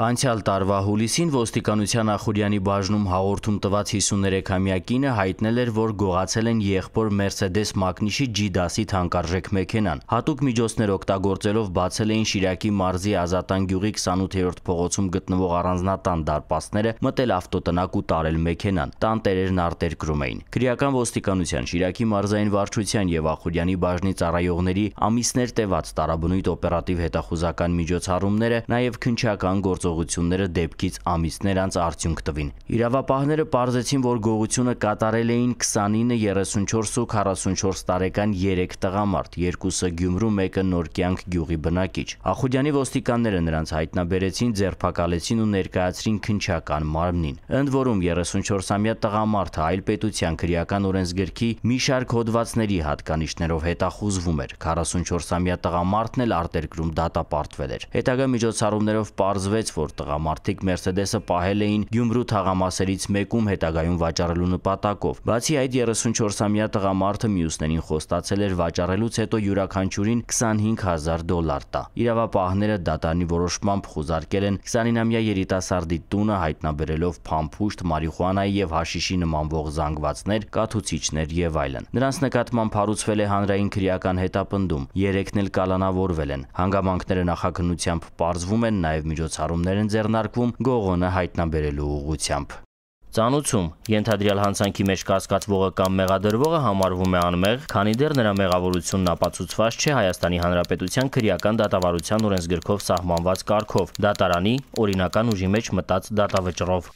Անցյալ տարվա հուլիսին ոստիկանության Ախուրյանի բաժնում հաղորդում տված 53-ամյա կինը հայտնել էր, որ գողացել են եղբոր Mercedes մակնիշի G-դասի թանկարժեք մեքենան։ Հատուկ միջոցներ օգտագործելով բացել էին Շիրակի մարզի Ազատան գյուղի 28-րդ փողոցում գտնվող առանձնատան դարպասները, մտել ավտոտնակ ու տարել մեքենան։ Տան տերերն արտերկրում էին։ Քրեական ոստիկանության Շիրակի մարզային վարչության եւ Ախուրյանի բաժնի ծառայողների ամիսներ տևած տարաբնույթ օպերատիվ հետախուզական միջոցառումները, նաեւ քնչական գործող գործողությունները դեպքից ամիսներ անց արդյունք տվին։ Իրավապահները պարզեցին, որ գողությունը կատարել էին 29-34 ու 44 տարեկան 3 տղամարդ, երկուսը Գյումրու, մեկը Նորկյանք գյուղի բնակիչ։ Ախուդյանի ոստիկանները նրանց հայտնաբերեցին, ձերբակալեցին ու ներկայացրին քնչական մարմնին։ Ընդ որում 34-ամյա տղամարդը այլ պետության քրեական օրենսգրքի մի շարք հոդվածների հատկանիշներով հետախուզվում էր։ 44-ամյա տղամարդն էլ արտերկրում դատապարտվել էր։ Հետագա միջոցառումներով պարզվեց, հայտնեց, որ տղամարդիկ Mercedes-ը պահել էին Գյումրու թաղամասերից մեկում հետագայում վաճառելու նպատակով։ Բացի այդ 34-ամյա տղամարդը մյուսներին խոստացել էր վաճառելուց հետո յուրաքանչյուրին 25000 դոլար տա։ Իրավապահները դատարանի որոշմամբ խուզարկել են 29-ամյա երիտասարդի տունը հայտնաբերելով փամփուշտ, մարիխուանայի եւ հաշիշի նմանվող զանգվածներ, կաթուցիչներ եւ այլն։ Նրանց նկատմամբ հարուցվել է հանրային քրեական հետապնդում։ Երեքն էլ կալանավորվել են։ Հանգամանքները նախաքննությամբ պարզվում են նաև միջոցառում հրահրումներ են ձեռնարկվում գողոնը հայտնաբերելու ուղությամբ։ Ծանուցում ենթադրյալ հանցանքի մեջ կասկածվողը կամ մեղադրվողը համարվում է անմեղ, քանի դեռ նրա մեղավորությունն ապացուցված չէ Հայաստանի Հանրապետության քրեական դատավարության օրենսգրքով սահմանված կարգով՝ դատարանի օրինական ուժի մեջ մտած դատավճռով։